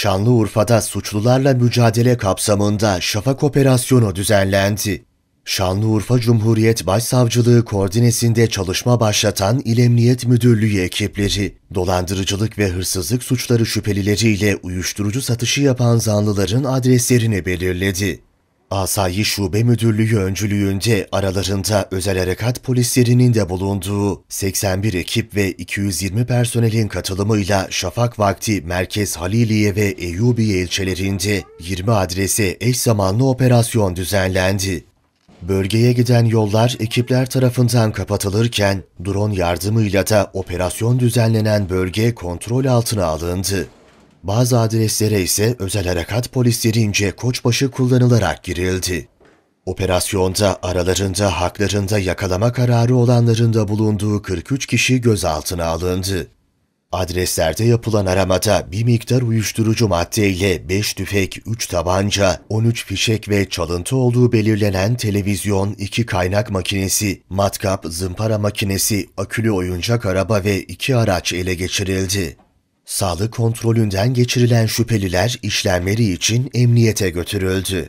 Şanlıurfa'da suçlularla mücadele kapsamında şafak operasyonu düzenlendi. Şanlıurfa Cumhuriyet Başsavcılığı koordinesinde çalışma başlatan İl Emniyet Müdürlüğü ekipleri, dolandırıcılık ve hırsızlık suçları şüphelileriyle uyuşturucu satışı yapan zanlıların adreslerini belirledi. Asayi Şube Müdürlüğü öncülüğünde aralarında özel harekat polislerinin de bulunduğu 81 ekip ve 220 personelin katılımıyla Şafak Vakti Merkez Haliliye ve Eyyubiye ilçelerinde 20 adrese eş zamanlı operasyon düzenlendi. Bölgeye giden yollar ekipler tarafından kapatılırken drone yardımıyla da operasyon düzenlenen bölge kontrol altına alındı. Bazı adreslere ise özel harekat polislerince koçbaşı kullanılarak girildi. Operasyonda aralarında haklarında yakalama kararı olanların da bulunduğu 43 kişi gözaltına alındı. Adreslerde yapılan aramada bir miktar uyuşturucu maddeyle 5 tüfek, 3 tabanca, 13 fişek ve çalıntı olduğu belirlenen televizyon, 2 kaynak makinesi, matkap, zımpara makinesi, akülü oyuncak araba ve 2 araç ele geçirildi. Sağlık kontrolünden geçirilen şüpheliler işlemleri için emniyete götürüldü.